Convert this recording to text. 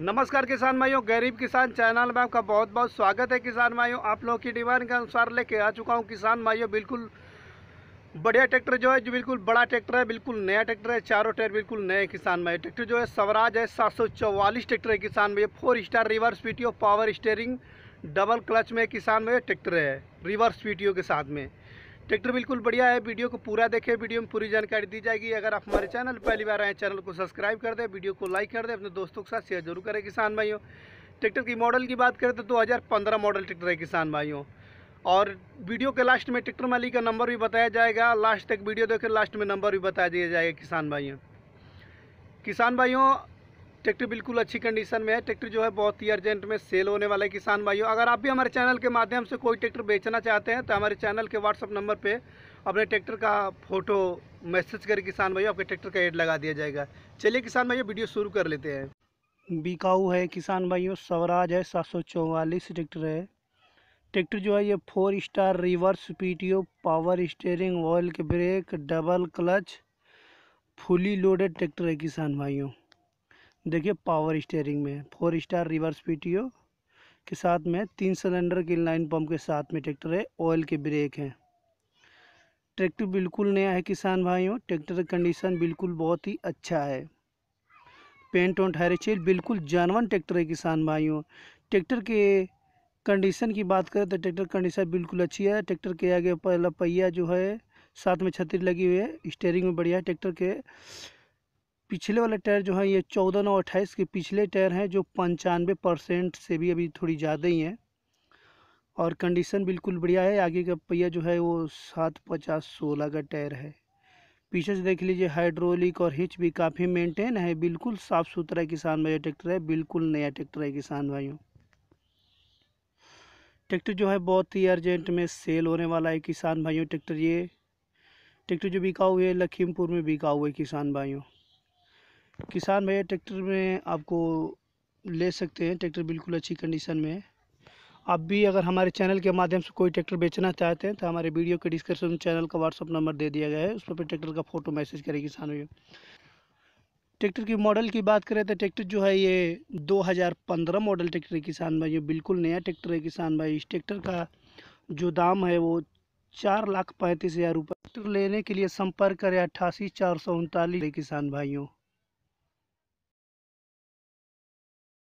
नमस्कार किसान भाइयों गरीब किसान चैनल में आपका बहुत बहुत स्वागत है किसान भाइयों आप लोगों की डिमांड के अनुसार लेके आ चुका हूँ किसान भाइयों बिल्कुल बढ़िया ट्रैक्टर जो है जो बिल्कुल बड़ा ट्रैक्टर है बिल्कुल नया ट्रैक्टर है चारों टायर बिल्कुल नए किसान भाई ट्रैक्टर जो है स्वराज है सात सौ चौवालीस ट्रैक्टर है किसान भाई four star reverse PTO power steering double clutch में किसान भाई ट्रैक्टर है रिवर्स पीटीओ के साथ में ट्रैक्टर बिल्कुल बढ़िया है वीडियो को पूरा देखें वीडियो में पूरी जानकारी दी जाएगी अगर आप हमारे चैनल पहली बार आए चैनल को सब्सक्राइब कर दें वीडियो को लाइक कर दें अपने दोस्तों के साथ शेयर जरूर करें किसान भाइयों ट्रैक्टर की मॉडल की बात करें तो दो मॉडल ट्रैक्टर है किसान भाइयों और वीडियो के लास्ट में ट्रैक्टर मालिक का नंबर भी बताया जाएगा लास्ट तक वीडियो देखें लास्ट में नंबर भी बता दिया जाएगा किसान भाइयों किसान भाइयों ट्रैक्टर बिल्कुल अच्छी कंडीशन में है ट्रैक्टर जो है बहुत ही अर्जेंट में सेल होने वाला है किसान भाइयों अगर आप भी हमारे चैनल के माध्यम से कोई ट्रैक्टर बेचना चाहते हैं तो हमारे चैनल के व्हाट्सअप नंबर पर अपने ट्रैक्टर का फोटो मैसेज कर किसान भाइयों आपके ट्रैक्टर का एड लगा दिया जाएगा चलिए किसान भाइयों वीडियो शुरू कर लेते हैं बिकाऊ है किसान भाइयों स्वराज है सात ट्रैक्टर है ट्रैक्टर जो है ये four star reverse PTO power steering oil के brake double clutch fully loaded tractor है किसान भाइयों देखिए पावर स्टेयरिंग में फोर स्टार रिवर्स पी के साथ में तीन सिलेंडर के लाइन पंप के साथ में ट्रैक्टर है ऑयल के ब्रेक हैं ट्रैक्टर बिल्कुल नया है किसान भाइयों ट्रैक्टर का कंडीशन बिल्कुल बहुत ही अच्छा है पेंट ऑन टायर चेल बिल्कुल जानवन ट्रैक्टर है किसान भाइयों ट्रैक्टर के कंडीशन की बात करें तो ट्रैक्टर कंडीशन बिल्कुल अच्छी है ट्रैक्टर के आगे पहला पहिया जो है साथ में छतरी लगी हुई है स्टेयरिंग में बढ़िया है ट्रैक्टर के पिछले वाले टायर जो है ये चौदह नौ अट्ठाईस के पिछले टायर हैं जो पंचानवे परसेंट से भी अभी थोड़ी ज़्यादा ही हैं और कंडीशन बिल्कुल बढ़िया है आगे का पहिया जो है वो सात पचास सोलह का टायर है पीछे से देख लीजिए हाइड्रोलिक और हिच भी काफ़ी मेंटेन है बिल्कुल साफ़ सुथरा किसान भाई ट्रैक्टर है बिल्कुल नया ट्रैक्टर है किसान भाइयों ट्रैक्टर जो है बहुत ही अर्जेंट में सेल होने वाला है किसान भाइयों ट्रैक्टर ये ट्रैक्टर जो बिका हुए है लखीमपुर में बिका हुआ है किसान भाइयों किसान भैया ट्रैक्टर में आपको ले सकते हैं ट्रैक्टर बिल्कुल अच्छी कंडीशन में है आप भी अगर हमारे चैनल के माध्यम से कोई ट्रैक्टर बेचना चाहते हैं तो हमारे वीडियो के डिस्क्रिप्शन चैनल का व्हाट्सअप नंबर दे दिया गया है उस पर ट्रैक्टर का फ़ोटो मैसेज करें किसान भैया ट्रैक्टर की मॉडल की बात करें तो ट्रैक्टर जो है ये 2015 मॉडल ट्रैक्टर है किसान भाई ये बिल्कुल नया ट्रैक्टर है किसान भाई इस ट्रैक्टर का जो दाम है वो चार लाख पैंतीस हज़ार रुपये ट्रैक्टर लेने के लिए संपर्क करें अट्ठासी चार सौ उनतालीस किसान भाइयों